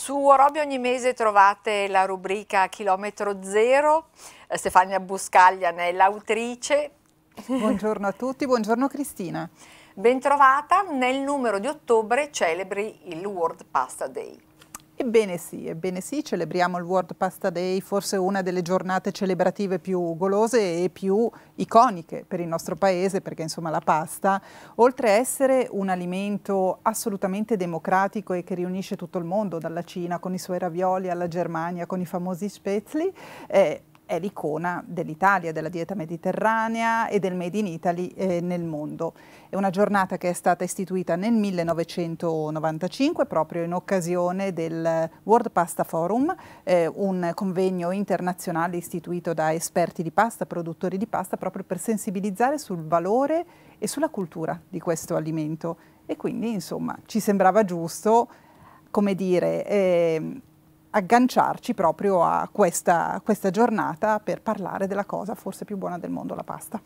Su Uorobi ogni mese trovate la rubrica Chilometro Zero, eh, Stefania Buscaglia ne è l'autrice. Buongiorno a tutti, buongiorno Cristina. Bentrovata, nel numero di ottobre celebri il World Pasta Day. Ebbene sì, ebbene sì, celebriamo il World Pasta Day, forse una delle giornate celebrative più golose e più iconiche per il nostro paese, perché insomma la pasta, oltre a essere un alimento assolutamente democratico e che riunisce tutto il mondo, dalla Cina con i suoi ravioli alla Germania con i famosi spezzli, eh, è l'icona dell'Italia, della dieta mediterranea e del Made in Italy eh, nel mondo. È una giornata che è stata istituita nel 1995 proprio in occasione del World Pasta Forum, eh, un convegno internazionale istituito da esperti di pasta, produttori di pasta, proprio per sensibilizzare sul valore e sulla cultura di questo alimento. E quindi insomma ci sembrava giusto, come dire, eh, agganciarci proprio a questa, questa giornata per parlare della cosa forse più buona del mondo, la pasta.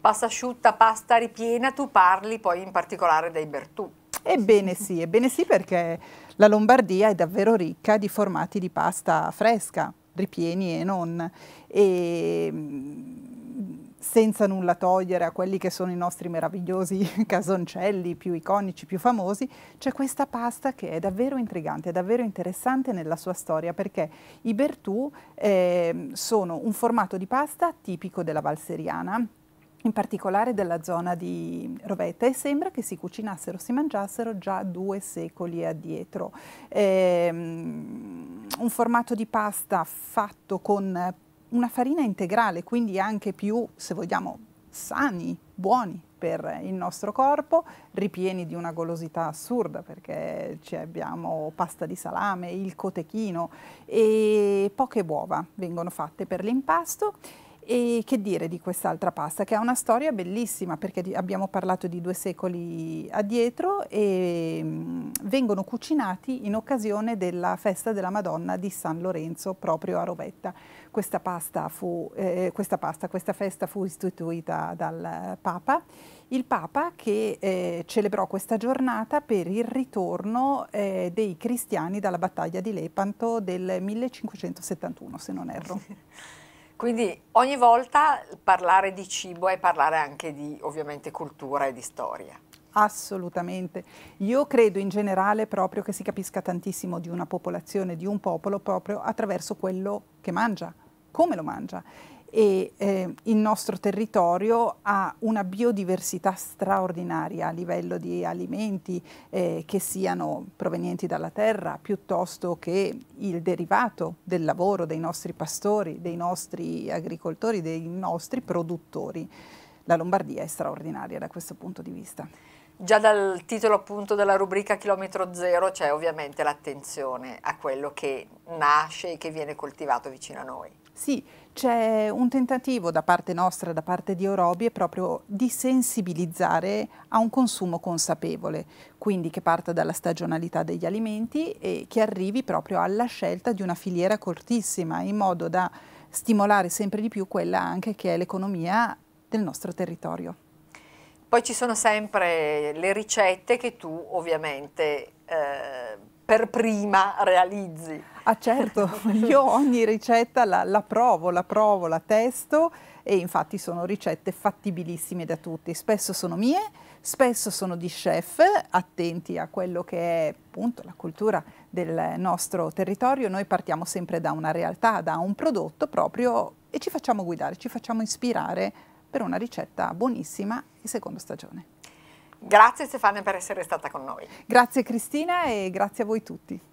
Pasta asciutta, pasta ripiena, tu parli poi in particolare dei Bertù. Ebbene sì, ebbene sì perché la Lombardia è davvero ricca di formati di pasta fresca, ripieni e non. E senza nulla togliere a quelli che sono i nostri meravigliosi casoncelli più iconici, più famosi, c'è questa pasta che è davvero intrigante, è davvero interessante nella sua storia perché i Bertù eh, sono un formato di pasta tipico della Valseriana in particolare della zona di Rovetta e sembra che si cucinassero, si mangiassero già due secoli addietro. Ehm, un formato di pasta fatto con una farina integrale, quindi anche più, se vogliamo, sani, buoni per il nostro corpo, ripieni di una golosità assurda perché abbiamo pasta di salame, il cotechino e poche uova vengono fatte per l'impasto e che dire di quest'altra pasta, che ha una storia bellissima perché abbiamo parlato di due secoli addietro e mm, vengono cucinati in occasione della festa della Madonna di San Lorenzo proprio a Rovetta. Questa pasta, fu, eh, questa, pasta questa festa fu istituita dal Papa il Papa che eh, celebrò questa giornata per il ritorno eh, dei cristiani dalla battaglia di Lepanto del 1571, se non erro. Quindi ogni volta parlare di cibo è parlare anche di ovviamente cultura e di storia. Assolutamente. Io credo in generale proprio che si capisca tantissimo di una popolazione, di un popolo, proprio attraverso quello che mangia come lo mangia. E eh, il nostro territorio ha una biodiversità straordinaria a livello di alimenti eh, che siano provenienti dalla terra piuttosto che il derivato del lavoro dei nostri pastori, dei nostri agricoltori, dei nostri produttori. La Lombardia è straordinaria da questo punto di vista. Già dal titolo appunto della rubrica Chilometro Zero c'è ovviamente l'attenzione a quello che nasce e che viene coltivato vicino a noi. Sì, c'è un tentativo da parte nostra, da parte di Orobie, proprio di sensibilizzare a un consumo consapevole, quindi che parta dalla stagionalità degli alimenti e che arrivi proprio alla scelta di una filiera cortissima, in modo da stimolare sempre di più quella anche che è l'economia del nostro territorio. Poi ci sono sempre le ricette che tu ovviamente eh, per prima realizzi. Ah certo, io ogni ricetta la, la provo, la provo, la testo e infatti sono ricette fattibilissime da tutti. Spesso sono mie, spesso sono di chef, attenti a quello che è appunto la cultura del nostro territorio. Noi partiamo sempre da una realtà, da un prodotto proprio e ci facciamo guidare, ci facciamo ispirare per una ricetta buonissima in seconda stagione. Grazie Stefania per essere stata con noi. Grazie Cristina e grazie a voi tutti.